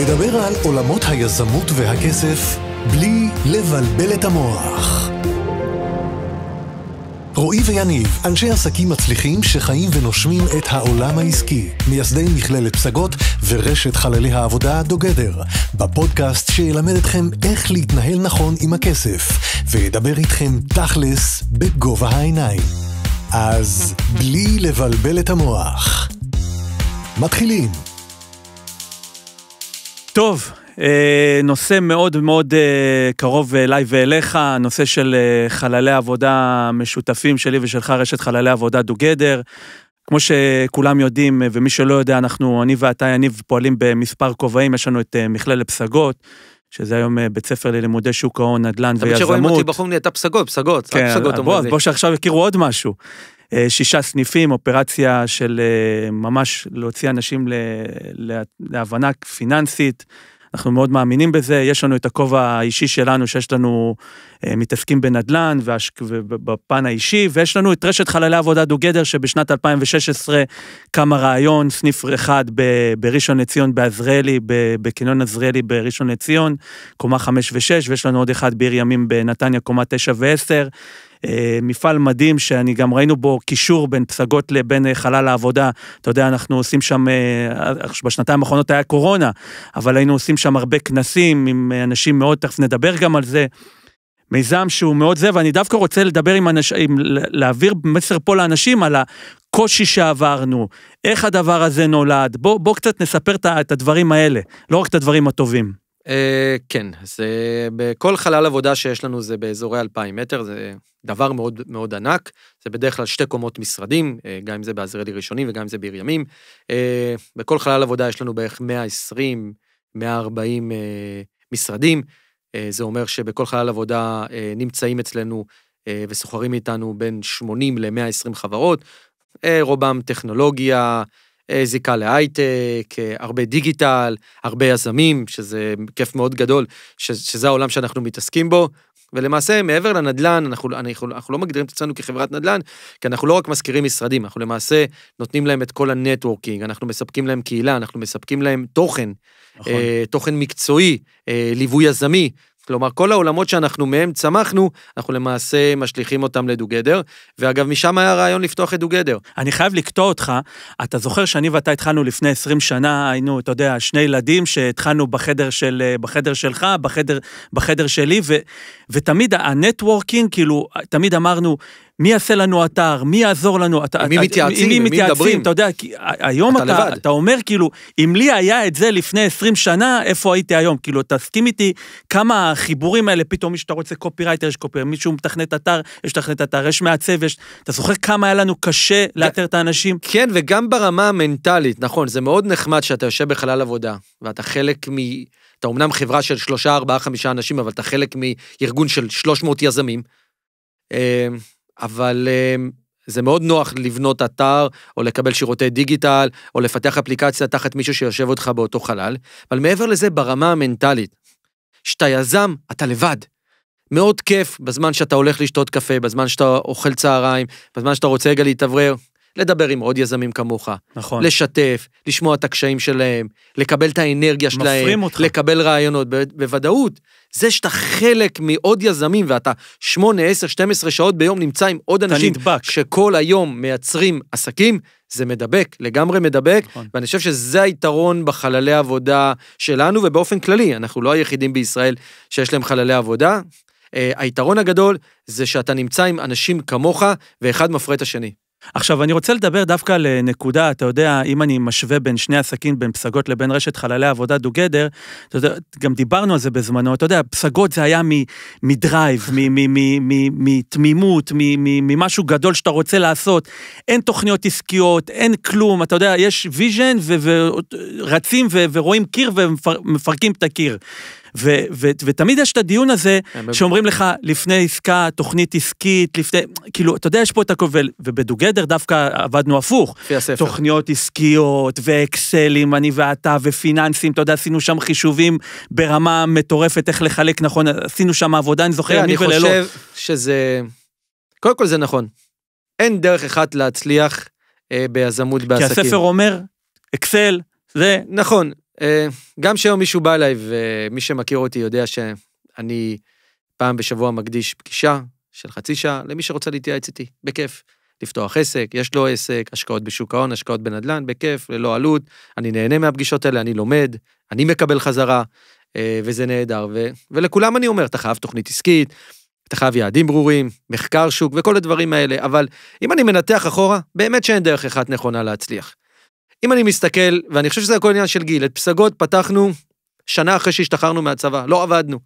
לדבר על עולמות היזמות והכסף בלי לבלבל את המוח. רועי ויניב, אנשי עסקים מצליחים שחיים ונושמים את העולם העסקי, מייסדי מכללת פסגות ורשת חללי העבודה דוגדר, בפודקאסט שילמד אתכם איך להתנהל נכון עם הכסף, וידבר איתכם תכלס בגובה העיניים. אז בלי לבלבל את המוח. מתחילים. טוב, אה, נושא מאוד מאוד אה, קרוב אה, אליי ואליך, נושא של חללי עבודה משותפים שלי ושלך, רשת חללי עבודה דוגדר. כמו שכולם יודעים, ומי שלא יודע, אנחנו, אני ואתה, יניב, פועלים במספר כובעים, יש לנו את מכללת פסגות, שזה היום בית ספר ללימודי שוק ההון, נדל"ן ויזמות. תמיד שרואים אותי בחור נהייתה פסגות, פסגות, כן, פסגות אומרים לי. בוא, שעכשיו יכירו עוד משהו. אה, שישה סניפים, אופרציה של אה, ממש להוציא אנשים להבנה פיננסית. אנחנו מאוד מאמינים בזה, יש לנו את הכובע האישי שלנו, שיש לנו אה, מתעסקים בנדל"ן ובפן האישי, ויש לנו את רשת חללי עבודה דו גדר, שבשנת 2016 קם הרעיון, סניף אחד בראשון לציון בעזריאלי, בקניון עזריאלי בראשון לציון, קומה 5 ו-6, ויש לנו עוד אחד בעיר ימים בנתניה, קומה 9 ו-10. אה, מפעל מדהים שאני גם ראינו בו קישור בין פסגות לבין אה, חלל העבודה. אתה יודע, אנחנו עושים שם, בשנתיים האחרונות היה קורונה, אבל היינו עושים שם הרבה כנסים עם אנשים מאוד, תכף נדבר גם על זה. מיזם שהוא מאוד זה, ואני דווקא רוצה לדבר עם אנשים, להעביר מסר פה לאנשים על הקושי שעברנו, איך הדבר הזה נולד. בוא, בוא קצת נספר את הדברים האלה, לא רק את הדברים הטובים. אה, כן, זה בכל חלל עבודה שיש לנו זה באזורי 2,000 מטר, זה דבר מאוד מאוד ענק, זה בדרך כלל שתי קומות משרדים, אה, גם אם זה בעזריאלי ראשונים וגם אם זה בעיר ימים. אה, בכל חלל עבודה יש לנו בערך 120, 140 משרדים. אה, זה אומר שבכל חלל עבודה אה, נמצאים אצלנו אה, וסוחרים איתנו בין 80 ל-120 חברות, רובם טכנולוגיה, זיקה להייטק, הרבה דיגיטל, הרבה יזמים, שזה כיף מאוד גדול, ש- שזה העולם שאנחנו מתעסקים בו, ולמעשה, מעבר לנדל"ן, אנחנו, אנחנו, אנחנו לא מגדירים את עצמנו כחברת נדל"ן, כי אנחנו לא רק משכירים משרדים, אנחנו למעשה נותנים להם את כל הנטוורקינג, אנחנו מספקים להם קהילה, אנחנו מספקים להם תוכן, נכון. אה, תוכן מקצועי, אה, ליווי יזמי, כלומר, כל העולמות שאנחנו מהם צמחנו, אנחנו למעשה משליכים אותם לדוגדר. ואגב, משם היה הרעיון לפתוח את דוגדר. אני חייב לקטוע אותך. אתה זוכר שאני ואתה התחלנו לפני 20 שנה, היינו, אתה יודע, שני ילדים שהתחלנו בחדר, של, בחדר שלך, בחדר, בחדר שלי, ו, ותמיד הנטוורקינג, כאילו, תמיד אמרנו, מי יעשה לנו אתר, מי יעזור לנו, אתה, מי אתה, מתייעצים, מי מתייעצים, אתה יודע, כי היום אתה, אתה, אתה אומר כאילו, אם לי היה את זה לפני 20 שנה, איפה הייתי היום? כאילו, תסכים איתי כמה החיבורים האלה, פתאום מי שאתה רוצה קופי רייטר, יש קופי רייטר, מישהו מתכנת אתר, יש מתכנת אתר, יש מעצב, יש... אתה זוכר כמה היה לנו קשה לאתר את האנשים? כן, וגם ברמה המנטלית, נכון, זה מאוד נחמד שאתה יושב בחלל עבודה, ואתה חלק מ... אתה אומנם חברה של שלושה, ארבעה, חמישה אנשים, אבל אתה חלק מארגון של 300 יזמים. אמ, אבל אמ, זה מאוד נוח לבנות אתר, או לקבל שירותי דיגיטל, או לפתח אפליקציה תחת מישהו שיושב אותך באותו חלל, אבל מעבר לזה, ברמה המנטלית, שאתה יזם, אתה לבד. מאוד כיף בזמן שאתה הולך לשתות קפה, בזמן שאתה אוכל צהריים, בזמן שאתה רוצה רגע להתאוורר, לדבר עם עוד יזמים כמוך. נכון. לשתף, לשמוע את הקשיים שלהם, לקבל את האנרגיה שלהם. מפרים אותך. לקבל רעיונות, ב- בוודאות. זה שאתה חלק מעוד יזמים ואתה 8, 10, 12 שעות ביום נמצא עם עוד אנשים... אתה נדבק. שכל היום מייצרים עסקים, זה מדבק, לגמרי מדבק, נכון. ואני חושב שזה היתרון בחללי עבודה שלנו, ובאופן כללי, אנחנו לא היחידים בישראל שיש להם חללי עבודה. אה, היתרון הגדול זה שאתה נמצא עם אנשים כמוך, ואחד מפרה את השני. עכשיו, אני רוצה לדבר דווקא על אה, נקודה, אתה יודע, אם אני משווה בין שני עסקים, בין פסגות לבין רשת חללי עבודה דו גדר, אתה יודע, גם דיברנו על זה בזמנו, אתה יודע, פסגות זה היה מדרייב, מתמימות, ממשהו גדול שאתה רוצה לעשות. אין תוכניות עסקיות, אין כלום, אתה יודע, יש ויז'ן ורצים ורואים קיר ומפרקים את הקיר. ו, ו, ותמיד יש את הדיון הזה, אה, שאומרים לך, לפני עסקה, תוכנית עסקית, לפני, כאילו, אתה יודע, יש פה את הכובל, ובדוגדר דווקא עבדנו הפוך. לפי הספר. תוכניות עסקיות, ואקסלים, אני ואתה, ופיננסים, אתה יודע, עשינו שם חישובים ברמה מטורפת, איך לחלק נכון, עשינו שם עבודה, אני זוכר ימים ולילות. אני חושב שזה... קודם כל זה נכון. אין דרך אחת להצליח אה, ביזמות בעסקים. כי הספר אומר, אקסל, זה... נכון, אה, גם כשהיום מישהו בא אליי, ומי שמכיר אותי יודע שאני פעם בשבוע מקדיש פגישה של חצי שעה למי שרוצה להתייעץ איתי, בכיף. לפתוח עסק, יש לו עסק, השקעות בשוק ההון, השקעות בנדל"ן, בכיף, ללא עלות. אני נהנה מהפגישות האלה, אני לומד, אני מקבל חזרה, אה, וזה נהדר. ו, ולכולם אני אומר, אתה חייב תוכנית עסקית, אתה חייב יעדים ברורים, מחקר שוק וכל הדברים האלה, אבל אם אני מנתח אחורה, באמת שאין דרך אחת נכונה להצליח. אם אני מסתכל, ואני חושב שזה הכל עניין של גיל, את פסגות פתחנו שנה אחרי שהשתחררנו מהצבא, לא עבדנו.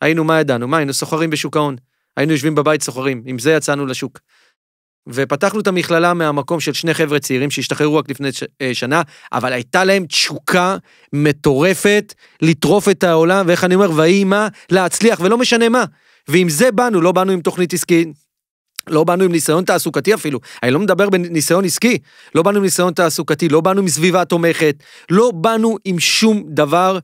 היינו, מה ידענו? מה, היינו סוחרים בשוק ההון. היינו יושבים בבית סוחרים, עם זה יצאנו לשוק. ופתחנו את המכללה מהמקום של שני חבר'ה צעירים שהשתחררו רק לפני ש... אה, שנה, אבל הייתה להם תשוקה מטורפת לטרוף את העולם, ואיך אני אומר, ויהי מה, להצליח, ולא משנה מה. ועם זה באנו, לא באנו עם תוכנית עסקית, לא באנו עם ניסיון תעסוקתי אפילו, אני לא מדבר בניסיון עסקי, לא באנו עם ניסיון תעסוקתי, לא באנו עם סביבה תומכת, לא באנו עם שום דבר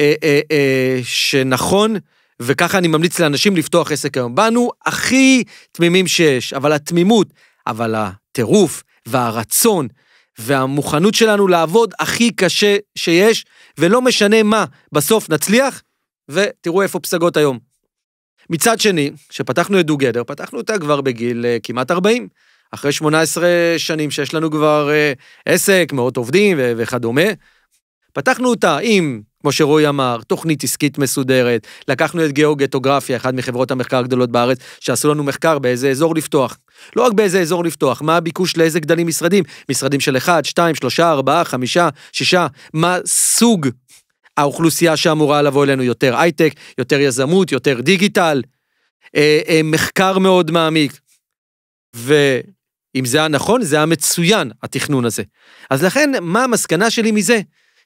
אה, אה, אה, שנכון, וככה אני ממליץ לאנשים לפתוח עסק היום. באנו הכי תמימים שיש, אבל התמימות, אבל הטירוף והרצון והמוכנות שלנו לעבוד הכי קשה שיש, ולא משנה מה, בסוף נצליח, ותראו איפה פסגות היום. מצד שני, כשפתחנו את דו גדר, פתחנו אותה כבר בגיל uh, כמעט 40. אחרי 18 שנים שיש לנו כבר uh, עסק, מאות עובדים ו- וכדומה, פתחנו אותה עם, כמו שרועי אמר, תוכנית עסקית מסודרת, לקחנו את גיאוגטוגרפיה, אחת מחברות המחקר הגדולות בארץ, שעשו לנו מחקר באיזה אזור לפתוח. לא רק באיזה אזור לפתוח, מה הביקוש לאיזה גדלים משרדים, משרדים של 1, 2, 3, 4, 5, 6, מה סוג האוכלוסייה שאמורה לבוא אלינו יותר הייטק, יותר יזמות, יותר דיגיטל, אה, אה, מחקר מאוד מעמיק. ואם זה היה נכון, זה היה מצוין, התכנון הזה. אז לכן, מה המסקנה שלי מזה?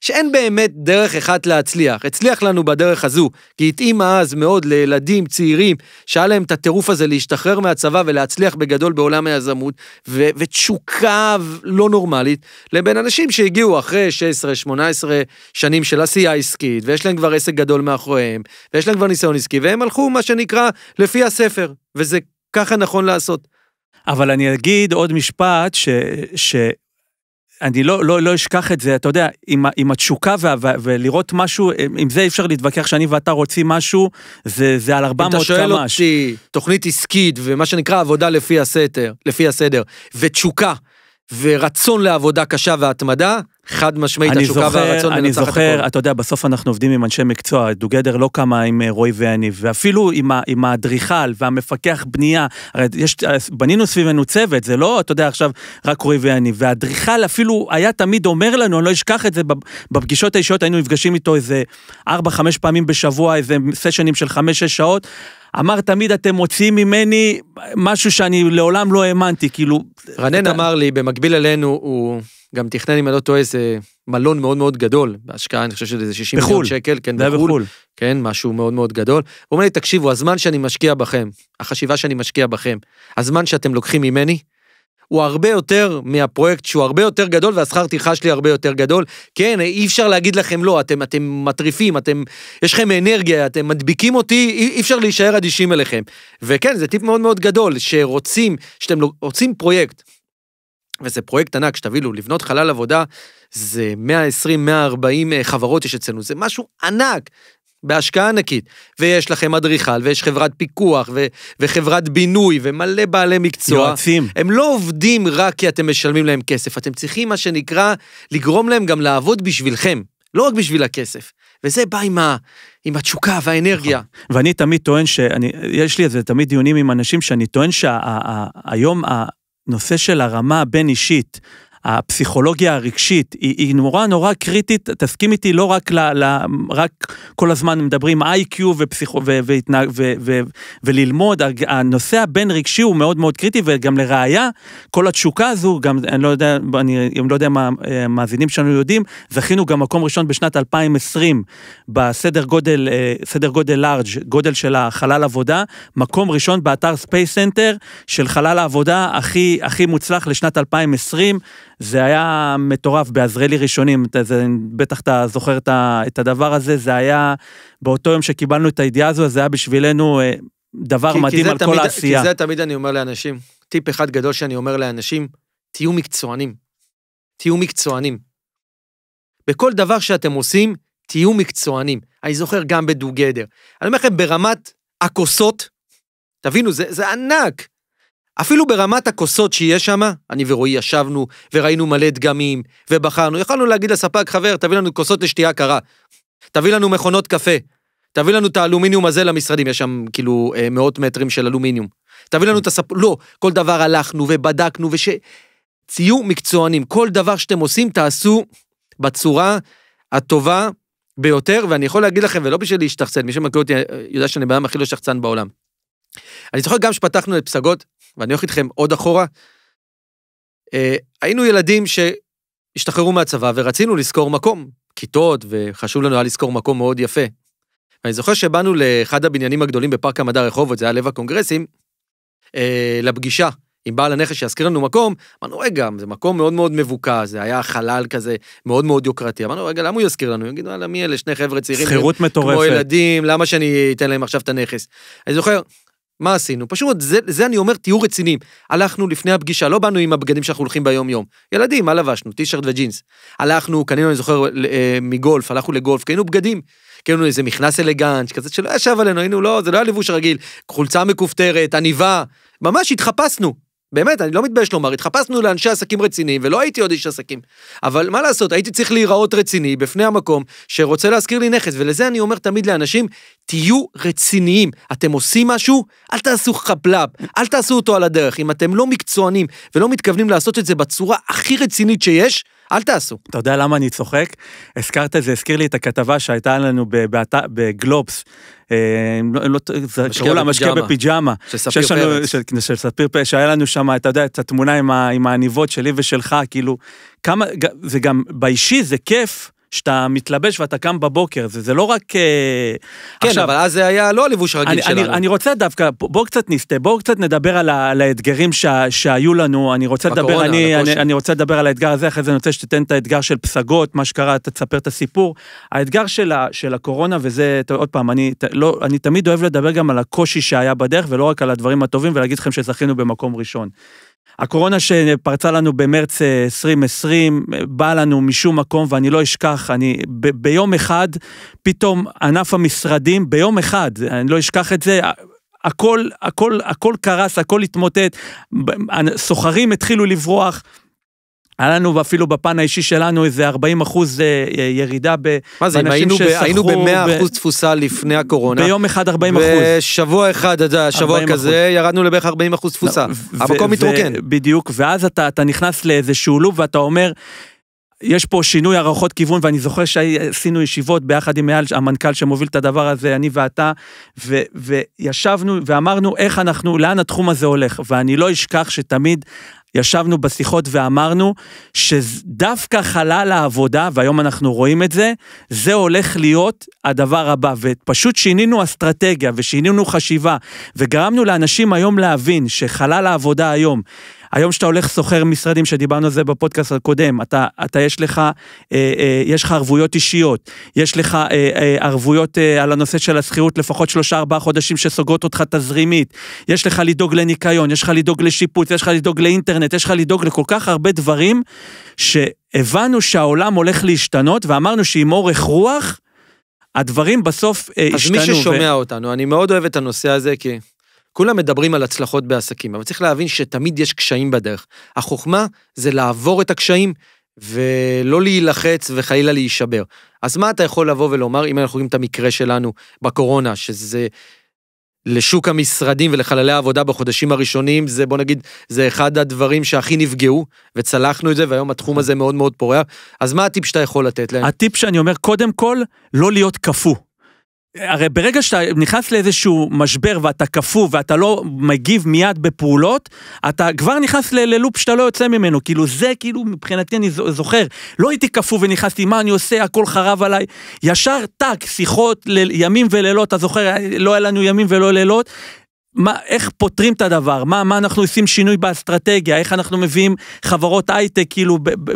שאין באמת דרך אחת להצליח. הצליח לנו בדרך הזו, כי התאימה אז מאוד לילדים צעירים, שהיה להם את הטירוף הזה להשתחרר מהצבא ולהצליח בגדול בעולם היזמות, ו- ותשוקה לא נורמלית, לבין אנשים שהגיעו אחרי 16-18 שנים של עשייה עסקית, ויש להם כבר עסק גדול מאחוריהם, ויש להם כבר ניסיון עסקי, והם הלכו, מה שנקרא, לפי הספר, וזה ככה נכון לעשות. אבל אני אגיד עוד משפט, ש, ש, אני לא, לא, לא אשכח את זה, אתה יודע, עם, עם התשוקה וה, ולראות משהו, עם זה אי אפשר להתווכח שאני ואתה רוצים משהו, זה, זה על 400 קמ"ש. אם אתה שואל כמש. אותי, תוכנית עסקית ומה שנקרא עבודה לפי הסדר, לפי הסדר ותשוקה ורצון לעבודה קשה והתמדה, חד משמעית, התשוקה זוכר, והרצון אני הכול. אני זוכר, אתה יודע, בסוף אנחנו עובדים עם אנשי מקצוע, דוגדר לא קמה עם אה, רועי ואני, ואפילו עם, ה, עם האדריכל והמפקח בנייה, הרי יש, אה, בנינו סביבנו צוות, זה לא, אתה יודע, עכשיו רק רועי ואני, והאדריכל אפילו היה תמיד אומר לנו, אני לא אשכח את זה, בפגישות האישיות היינו נפגשים איתו איזה 4-5 פעמים בשבוע, איזה סשנים של 5-6 שעות. אמר תמיד אתם מוציאים ממני משהו שאני לעולם לא האמנתי, כאילו... רנן אתה... אמר לי, במקביל אלינו, הוא גם תכנן, אם אני לא טועה, איזה מלון מאוד מאוד גדול, בהשקעה, אני חושב שזה איזה 60 מיליון שקל, כן, בחו"ל, בחול. כן, משהו מאוד מאוד גדול. הוא אומר לי, תקשיבו, הזמן שאני משקיע בכם, החשיבה שאני משקיע בכם, הזמן שאתם לוקחים ממני, הוא הרבה יותר מהפרויקט שהוא הרבה יותר גדול, והשכר טרחה שלי הרבה יותר גדול. כן, אי אפשר להגיד לכם לא, אתם, אתם מטריפים, אתם, יש לכם אנרגיה, אתם מדביקים אותי, אי, אפשר להישאר אדישים אליכם. וכן, זה טיפ מאוד מאוד גדול, שרוצים, שאתם לא, רוצים פרויקט, וזה פרויקט ענק, שתבינו, לבנות חלל עבודה, זה 120-140 אה, חברות יש אצלנו, זה משהו ענק. בהשקעה ענקית, ויש לכם אדריכל, ויש חברת פיקוח, ו- וחברת בינוי, ומלא בעלי מקצוע. יועצים. הם לא עובדים רק כי אתם משלמים להם כסף, אתם צריכים מה שנקרא לגרום להם גם לעבוד בשבילכם, לא רק בשביל הכסף. וזה בא עם, ה, עם התשוקה והאנרגיה. נכון. ואני תמיד טוען שאני, יש לי איזה תמיד דיונים עם אנשים שאני טוען שהיום שה- ה- ה- הנושא של הרמה הבין-אישית, הפסיכולוגיה הרגשית היא, היא נורא נורא קריטית, תסכים איתי, לא רק, ל, ל, רק כל הזמן מדברים איי-קיו וללמוד, הנושא הבין-רגשי הוא מאוד מאוד קריטי, וגם לראיה, כל התשוקה הזו, גם אני לא יודע, אני, אני לא יודע מה המאזינים אה, שלנו יודעים, זכינו גם מקום ראשון בשנת 2020 בסדר גודל, אה, סדר גודל לארג', גודל של החלל עבודה, מקום ראשון באתר ספייס סנטר של חלל העבודה הכי, הכי מוצלח לשנת 2020. זה היה מטורף, בעזרלי ראשונים, אתה, זה, בטח אתה זוכר את, ה, את הדבר הזה, זה היה, באותו יום שקיבלנו את הידיעה הזו, זה היה בשבילנו אה, דבר כי, מדהים כי על תמיד, כל העשייה. כי זה תמיד אני אומר לאנשים, טיפ אחד גדול שאני אומר לאנשים, תהיו מקצוענים. תהיו מקצוענים. בכל דבר שאתם עושים, תהיו מקצוענים. אני זוכר גם בדו גדר. אני אומר לכם, ברמת הכוסות, תבינו, זה, זה ענק. אפילו ברמת הכוסות שיש שם, אני ורועי ישבנו וראינו מלא דגמים ובחרנו, יכלנו להגיד לספק, חבר, תביא לנו כוסות לשתייה קרה, תביא לנו מכונות קפה, תביא לנו את האלומיניום הזה למשרדים, יש שם כאילו אה, מאות מטרים של אלומיניום. תביא לנו את הספ... לא, כל דבר הלכנו ובדקנו וש... תהיו מקצוענים, כל דבר שאתם עושים תעשו בצורה הטובה ביותר, ואני יכול להגיד לכם, ולא בשביל להשתחצן, מי שמכיר אותי אה, יודע שאני בן הכי לא שחצן בעולם. אני זוכר גם שפתחנו את פסגות, ואני הולך איתכם עוד אחורה, אה, היינו ילדים שהשתחררו מהצבא ורצינו לשכור מקום, כיתות, וחשוב לנו היה לשכור מקום מאוד יפה. ואני זוכר שבאנו לאחד הבניינים הגדולים בפארק המדע רחובות, זה היה לב הקונגרסים, אה, לפגישה עם בעל הנכס שיזכיר לנו מקום, אמרנו, רגע, זה מקום מאוד מאוד מבוקש, זה היה חלל כזה מאוד מאוד יוקרתי. אמרנו, רגע, למה הוא יזכיר לנו? יגידו, וואלה, מי אלה שני חבר'ה צעירים? שכירות מטורפת. כמו ילדים, למה שאני אתן להם עכשיו את הנכס? אני זוכר, מה עשינו? פשוט, זה, זה אני אומר, תהיו רציניים. הלכנו לפני הפגישה, לא באנו עם הבגדים שאנחנו הולכים ביום-יום. ילדים, מה לבשנו? טישרט וג'ינס. הלכנו, קנינו, אני זוכר, אה, מגולף, הלכנו לגולף, קנינו בגדים. קנינו איזה מכנס אלגנט, כזה שלא ישב עלינו, היינו, לא, זה לא היה לבוש רגיל. חולצה מכופתרת, עניבה, ממש התחפשנו. באמת, אני לא מתבייש לומר, התחפשנו לאנשי עסקים רציניים, ולא הייתי עוד איש עסקים. אבל מה לעשות, הייתי צריך להיראות רציני בפני המקום שרוצה להזכיר לי נכס, ולזה אני אומר תמיד לאנשים, תהיו רציניים. אתם עושים משהו, אל תעשו חבלאפ, אל תעשו אותו על הדרך. אם אתם לא מקצוענים ולא מתכוונים לעשות את זה בצורה הכי רצינית שיש, אל תעשו. אתה יודע למה אני צוחק? הזכרת את זה, הזכיר לי את הכתבה שהייתה לנו בגלובס. קראו אה, לה לא, לא, משקיע כאילו בפיג'מה. של ספיר פרץ. של ספיר פרץ, שהיה לנו שם, אתה יודע, את התמונה עם העניבות שלי ושלך, כאילו, כמה, זה גם, באישי זה כיף. שאתה מתלבש ואתה קם בבוקר, זה, זה לא רק... אה, כן, עכשיו, אבל אז זה היה לא הלבוש הרגיל אני, שלנו. אני, אני רוצה דווקא, בואו קצת נסטה, בואו קצת נדבר על, ה, על האתגרים ש, שהיו לנו, אני רוצה בקורונה, לדבר, אני, אני, אני רוצה לדבר על האתגר הזה, אחרי זה אני רוצה שתיתן את האתגר של פסגות, מה שקרה, אתה תספר את הסיפור. האתגר של, ה, של הקורונה, וזה, עוד פעם, אני, ת, לא, אני תמיד אוהב לדבר גם על הקושי שהיה בדרך, ולא רק על הדברים הטובים, ולהגיד לכם שזכינו במקום ראשון. הקורונה שפרצה לנו במרץ 2020, אה, אה, באה לנו משום מקום, ואני לא אשכח, אני ב- ביום אחד, פתאום ענף המשרדים, ביום אחד, אני לא אשכח את זה, הכל, הכל, הכל קרס, הכל התמוטט, סוחרים התחילו לברוח. היה לנו אפילו בפן האישי שלנו איזה 40 אחוז אה, אה, ירידה באנשים ב... מה זה, אם היינו, ב, היינו ב-100 אחוז ב... תפוסה לפני הקורונה. ביום אחד 40 אחוז. בשבוע אחד, אתה יודע, שבוע כזה, אחוז. ירדנו לבערך 40 אחוז תפוסה. המקום מתרוקן. בדיוק, ואז אתה, אתה נכנס לאיזשהו לוב ואתה אומר, יש פה שינוי הערכות כיוון, ואני זוכר שעשינו ישיבות ביחד עם מעל המנכ"ל שמוביל את הדבר הזה, אני ואתה, ו, וישבנו ואמרנו איך אנחנו, לאן התחום הזה הולך. ואני לא אשכח שתמיד ישבנו בשיחות ואמרנו שדווקא חלל העבודה, והיום אנחנו רואים את זה, זה הולך להיות הדבר הבא. ופשוט שינינו אסטרטגיה ושינינו חשיבה, וגרמנו לאנשים היום להבין שחלל העבודה היום, היום שאתה הולך סוחר משרדים, שדיברנו על זה בפודקאסט הקודם, אתה, אתה יש לך, אה, אה, יש לך ערבויות אישיות, יש לך אה, אה, ערבויות אה, על הנושא של השכירות לפחות שלושה ארבעה חודשים שסוגרות אותך תזרימית, יש לך לדאוג לניקיון, יש לך לדאוג לשיפוץ, יש לך לדאוג לאינטרנט, יש לך לדאוג לכל כך הרבה דברים, שהבנו שהעולם הולך להשתנות, ואמרנו שעם אורך רוח, הדברים בסוף אז אה, השתנו. אז מי ששומע ו... אותנו, אני מאוד אוהב את הנושא הזה, כי כולם מדברים על הצלחות בעסקים, אבל צריך להבין שתמיד יש קשיים בדרך. החוכמה זה לעבור את הקשיים ולא להילחץ וחלילה להישבר. אז מה אתה יכול לבוא ולומר, אם אנחנו רואים את המקרה שלנו בקורונה, שזה לשוק המשרדים ולחללי העבודה בחודשים הראשונים, זה בוא נגיד, זה אחד הדברים שהכי נפגעו, וצלחנו את זה, והיום התחום הזה מאוד מאוד פורח. אז מה הטיפ שאתה יכול לתת להם? הטיפ שאני אומר, קודם כל, לא להיות קפוא. הרי ברגע שאתה נכנס לאיזשהו משבר ואתה קפוא ואתה לא מגיב מיד בפעולות, אתה כבר נכנס ללופ שאתה לא יוצא ממנו. כאילו זה, כאילו מבחינתי אני זוכר, לא הייתי קפוא ונכנסתי, מה אני עושה, הכל חרב עליי. ישר טאק, שיחות ל- ימים ולילות, אתה זוכר, לא היה לנו ימים ולא לילות. מה, איך פותרים את הדבר, מה, מה אנחנו עושים שינוי באסטרטגיה, איך אנחנו מביאים חברות הייטק, כאילו ב, ב,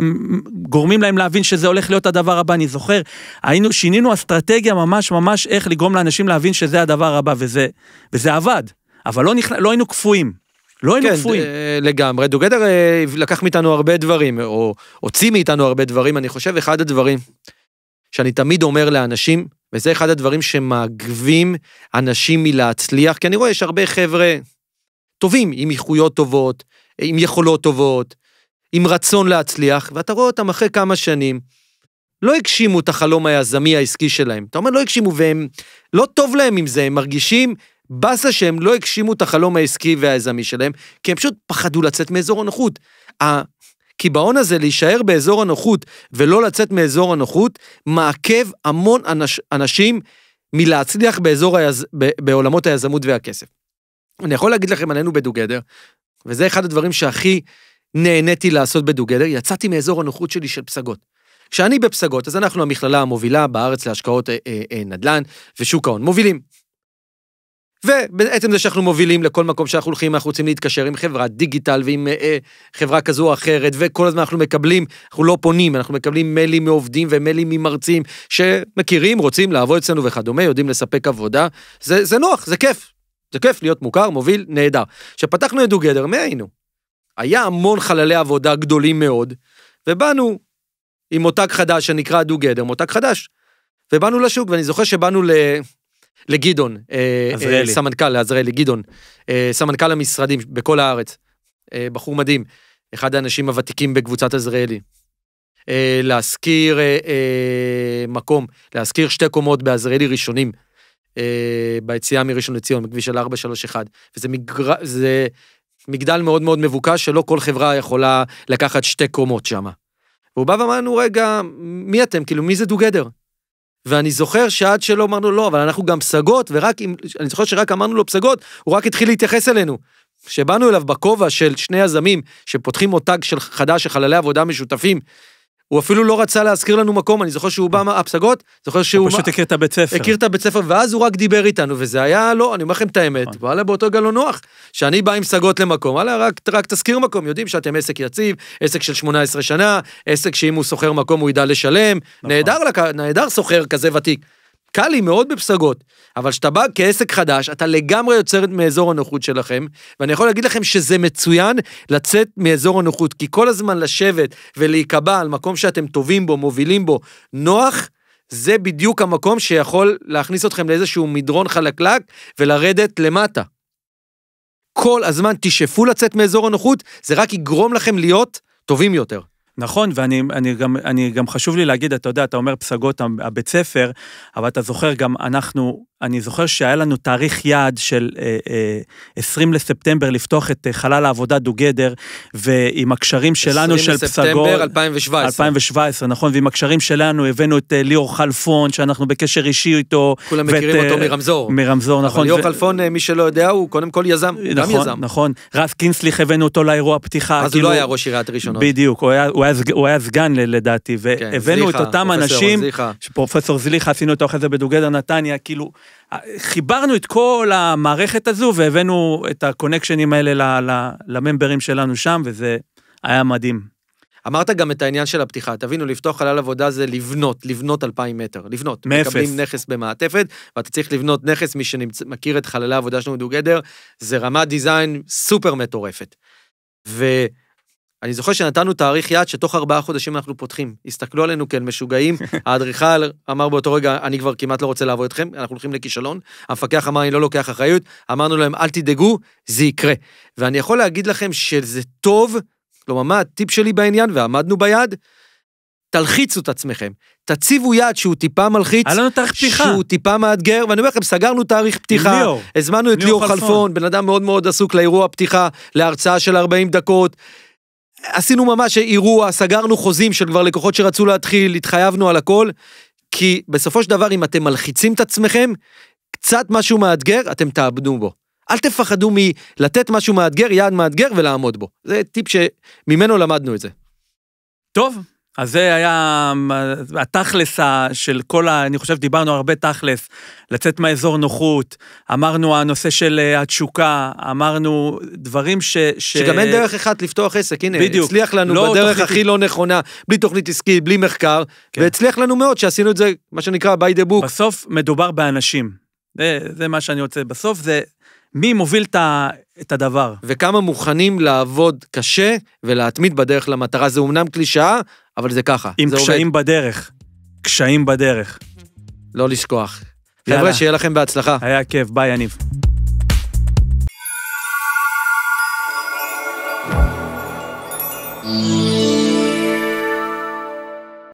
גורמים להם להבין שזה הולך להיות הדבר הבא, אני זוכר, היינו, שינינו אסטרטגיה ממש ממש איך לגרום לאנשים להבין שזה הדבר הבא, וזה, וזה עבד, אבל לא, נכנ... לא היינו קפואים, לא היינו כן, קפואים. כן, לגמרי. דוגדר אה, לקח מאיתנו הרבה דברים, או הוציא מאיתנו הרבה דברים. אני חושב, אחד הדברים שאני תמיד אומר לאנשים, וזה אחד הדברים שמעגבים אנשים מלהצליח, כי אני רואה, יש הרבה חבר'ה טובים, עם איכויות טובות, עם יכולות טובות, עם רצון להצליח, ואתה רואה אותם אחרי כמה שנים, לא הגשימו את החלום היזמי העסקי שלהם. אתה אומר, לא הגשימו, והם, לא טוב להם עם זה, הם מרגישים באסה שהם לא הגשימו את החלום העסקי והיזמי שלהם, כי הם פשוט פחדו לצאת מאזור הנוחות. הקיבעון הזה להישאר באזור הנוחות ולא לצאת מאזור הנוחות, מעכב המון אנש, אנשים מלהצליח באזור היז, ב, בעולמות היזמות והכסף. אני יכול להגיד לכם עלינו בדוגדר, וזה אחד הדברים שהכי נהניתי לעשות בדוגדר, יצאתי מאזור הנוחות שלי של פסגות. כשאני בפסגות, אז אנחנו המכללה המובילה בארץ להשקעות אה, אה, אה נדל"ן ושוק ההון. מובילים. ובעצם זה שאנחנו מובילים לכל מקום שאנחנו הולכים, אנחנו רוצים להתקשר עם חברת דיגיטל ועם אה, אה, חברה כזו או אחרת, וכל הזמן אנחנו מקבלים, אנחנו לא פונים, אנחנו מקבלים מיילים מעובדים ומיילים ממרצים שמכירים, רוצים לעבוד אצלנו וכדומה, יודעים לספק עבודה. זה, זה נוח, זה כיף. זה כיף להיות מוכר, מוביל, נהדר. כשפתחנו את דוגדר, מי היינו? היה המון חללי עבודה גדולים מאוד, ובאנו עם מותג חדש שנקרא דוגדר, מותג חדש. ובאנו לשוק, ואני זוכר שבאנו ל... לגדעון, אה, אה, סמנכ"ל, לעזריאלי, גדעון, אה, סמנכ"ל המשרדים בכל הארץ, בחור מדהים, אחד האנשים הוותיקים בקבוצת עזריאלי. להשכיר מקום, להשכיר שתי קומות בעזריאלי ראשונים, ביציאה מראשון לציון, בכביש של 431, וזה מגר... זה מגדל מאוד מאוד מבוקש שלא כל חברה יכולה לקחת שתי קומות שם. והוא בא ואמרנו, רגע, מי אתם? כאילו, מי זה דוגדר? ואני זוכר שעד שלא אמרנו לא, אבל אנחנו גם פסגות, ורק אם, אני זוכר שרק אמרנו לו פסגות, הוא רק התחיל להתייחס אלינו. כשבאנו אליו בכובע של שני יזמים שפותחים מותג של חדש של חללי עבודה משותפים, הוא אפילו לא רצה להזכיר לנו מקום, אני זוכר שהוא בא מהפסגות, זוכר שהוא... הוא פשוט הכיר את הבית ספר. הכיר את הבית ספר, ואז הוא רק דיבר איתנו, וזה היה, לא, אני אומר לכם את האמת, נכון. וואלה, באותו גל נוח, שאני בא עם פסגות למקום, וואלה, רק, רק תזכיר מקום, יודעים שאתם עסק יציב, עסק של 18 שנה, עסק שאם הוא שוכר מקום הוא ידע לשלם, נכון. נהדר שוכר כזה ותיק. קל לי מאוד בפסגות, אבל כשאתה בא כעסק חדש, אתה לגמרי יוצר מאזור הנוחות שלכם, ואני יכול להגיד לכם שזה מצוין לצאת מאזור הנוחות, כי כל הזמן לשבת ולהיקבע על מקום שאתם טובים בו, מובילים בו, נוח, זה בדיוק המקום שיכול להכניס אתכם לאיזשהו מדרון חלקלק ולרדת למטה. כל הזמן תשאפו לצאת מאזור הנוחות, זה רק יגרום לכם להיות טובים יותר. נכון, ואני אני גם, אני גם חשוב לי להגיד, אתה יודע, אתה אומר פסגות הבית ספר, אבל אתה זוכר גם אנחנו אני זוכר שהיה לנו תאריך יעד של אה, אה, 20 לספטמבר לפתוח את אה, חלל העבודה דוגדר, ועם הקשרים שלנו של פסגות... 20 לספטמבר 2017. 2017, נכון, ועם הקשרים שלנו הבאנו את אה, ליאור חלפון, שאנחנו בקשר אישי איתו. כולם ואת, מכירים אותו אה, מרמזור. מרמזור, נכון. אבל ליאור ו... חלפון, מי שלא יודע, הוא קודם כל יזם, נכון, גם יזם. נכון, נכון. רז קינסליך הבאנו אותו לאירוע פתיחה. אז כאילו... הוא לא היה ראש עיריית ראשונות. בדיוק, הוא היה, הוא היה, הוא היה סגן לדעתי, כן, והבאנו כן, זליחה, את אותם פרופסור אנשים, זליחה. פרופסור זליחה, עשינו אותו אחרי זה בדוגדר נתניה, כאילו... חיברנו את כל המערכת הזו והבאנו את הקונקשנים האלה לממברים שלנו שם, וזה היה מדהים. אמרת גם את העניין של הפתיחה, תבינו, לפתוח חלל עבודה זה לבנות, לבנות 2,000 מטר, לבנות. מאפס. מקבלים נכס במעטפת, ואתה צריך לבנות נכס, מי שמכיר את חללי העבודה שלנו דו גדר, זה רמת דיזיין סופר מטורפת. ו... אני זוכר שנתנו תאריך יעד שתוך ארבעה חודשים אנחנו פותחים. הסתכלו עלינו כאל משוגעים, האדריכל אמר באותו רגע, אני כבר כמעט לא רוצה לעבוד אתכם, אנחנו הולכים לכישלון. המפקח אמר, אני לא לוקח אחריות. אמרנו להם, אל תדאגו, זה יקרה. ואני יכול להגיד לכם שזה טוב, כלומר, מה הטיפ שלי בעניין, ועמדנו ביעד, תלחיצו את עצמכם, תציבו יעד שהוא טיפה מלחיץ, עלינו תאריך פתיחה, שהוא טיפה מאתגר, ואני אומר לכם, סגרנו תאריך פתיחה, ליאור, הזמנו את ליאור, ליאור חלפון, בן אדם מאוד מאוד עסוק לאירוע פתיחה, להרצאה של 40 דקות, עשינו ממש אירוע, סגרנו חוזים של כבר לקוחות שרצו להתחיל, התחייבנו על הכל, כי בסופו של דבר אם אתם מלחיצים את עצמכם, קצת משהו מאתגר, אתם תאבדו בו. אל תפחדו מלתת משהו מאתגר, יעד מאתגר ולעמוד בו. זה טיפ שממנו למדנו את זה. טוב, אז זה היה התכלס של כל ה... אני חושב, שדיברנו הרבה תכלס, לצאת מהאזור נוחות, אמרנו הנושא של אה, התשוקה, אמרנו דברים ש... ש... שגם אין דרך אחת לפתוח עסק, הנה, בדיוק. הצליח לנו לא בדרך תוכנית... הכי לא נכונה, בלי תוכנית עסקית, בלי מחקר, כן. והצליח לנו מאוד שעשינו את זה, מה שנקרא by the book. בסוף מדובר באנשים. זה, זה מה שאני רוצה. בסוף זה מי מוביל את ה... את הדבר. וכמה מוכנים לעבוד קשה ולהתמיד בדרך למטרה. זה אומנם קלישאה, אבל זה ככה. עם זה קשיים עובד. בדרך. קשיים בדרך. לא לשכוח. חבר'ה, שיהיה לכם בהצלחה. היה כיף, ביי, יניב.